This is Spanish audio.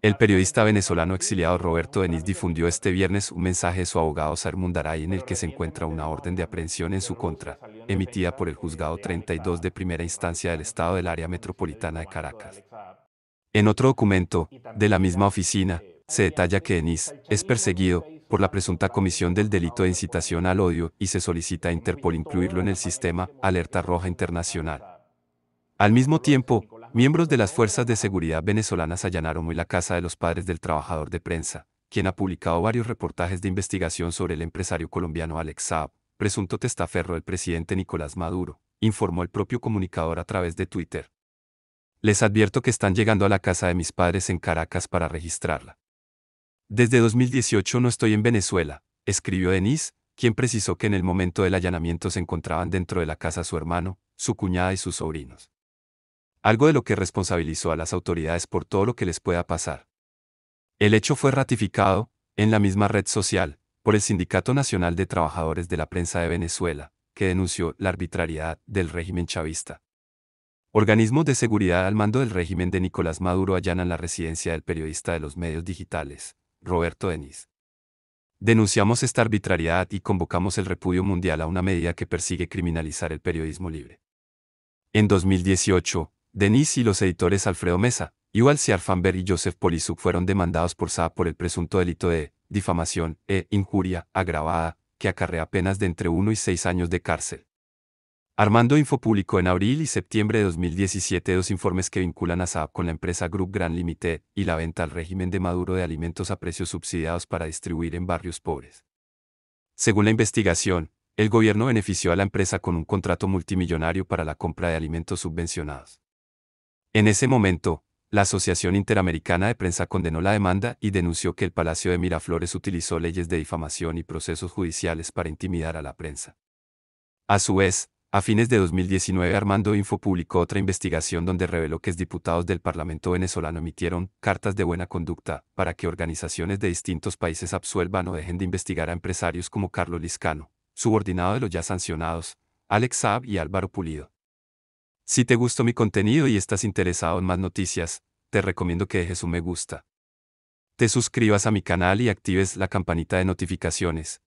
El periodista venezolano exiliado Roberto Denis difundió este viernes un mensaje de su abogado Sarmundaray en el que se encuentra una orden de aprehensión en su contra, emitida por el juzgado 32 de primera instancia del Estado del Área Metropolitana de Caracas. En otro documento, de la misma oficina, se detalla que Denis es perseguido por la presunta comisión del delito de incitación al odio y se solicita a Interpol incluirlo en el sistema Alerta Roja Internacional. Al mismo tiempo, Miembros de las fuerzas de seguridad venezolanas allanaron hoy la casa de los padres del trabajador de prensa, quien ha publicado varios reportajes de investigación sobre el empresario colombiano Alex Saab, presunto testaferro del presidente Nicolás Maduro, informó el propio comunicador a través de Twitter. Les advierto que están llegando a la casa de mis padres en Caracas para registrarla. Desde 2018 no estoy en Venezuela, escribió Denise, quien precisó que en el momento del allanamiento se encontraban dentro de la casa su hermano, su cuñada y sus sobrinos algo de lo que responsabilizó a las autoridades por todo lo que les pueda pasar. El hecho fue ratificado, en la misma red social, por el Sindicato Nacional de Trabajadores de la Prensa de Venezuela, que denunció la arbitrariedad del régimen chavista. Organismos de seguridad al mando del régimen de Nicolás Maduro allanan la residencia del periodista de los medios digitales, Roberto Denis. Denunciamos esta arbitrariedad y convocamos el repudio mundial a una medida que persigue criminalizar el periodismo libre. En 2018, Denise y los editores Alfredo Mesa, Yuval Ciarfanber y Joseph Polisuk fueron demandados por Saab por el presunto delito de difamación e injuria agravada, que acarrea penas de entre 1 y 6 años de cárcel. Armando Info publicó en abril y septiembre de 2017 dos informes que vinculan a Saab con la empresa Group Grand Limited y la venta al régimen de Maduro de alimentos a precios subsidiados para distribuir en barrios pobres. Según la investigación, el gobierno benefició a la empresa con un contrato multimillonario para la compra de alimentos subvencionados. En ese momento, la Asociación Interamericana de Prensa condenó la demanda y denunció que el Palacio de Miraflores utilizó leyes de difamación y procesos judiciales para intimidar a la prensa. A su vez, a fines de 2019 Armando Info publicó otra investigación donde reveló que diputados del Parlamento venezolano emitieron cartas de buena conducta para que organizaciones de distintos países absuelvan o dejen de investigar a empresarios como Carlos Liscano, subordinado de los ya sancionados, Alex Saab y Álvaro Pulido. Si te gustó mi contenido y estás interesado en más noticias, te recomiendo que dejes un me gusta. Te suscribas a mi canal y actives la campanita de notificaciones.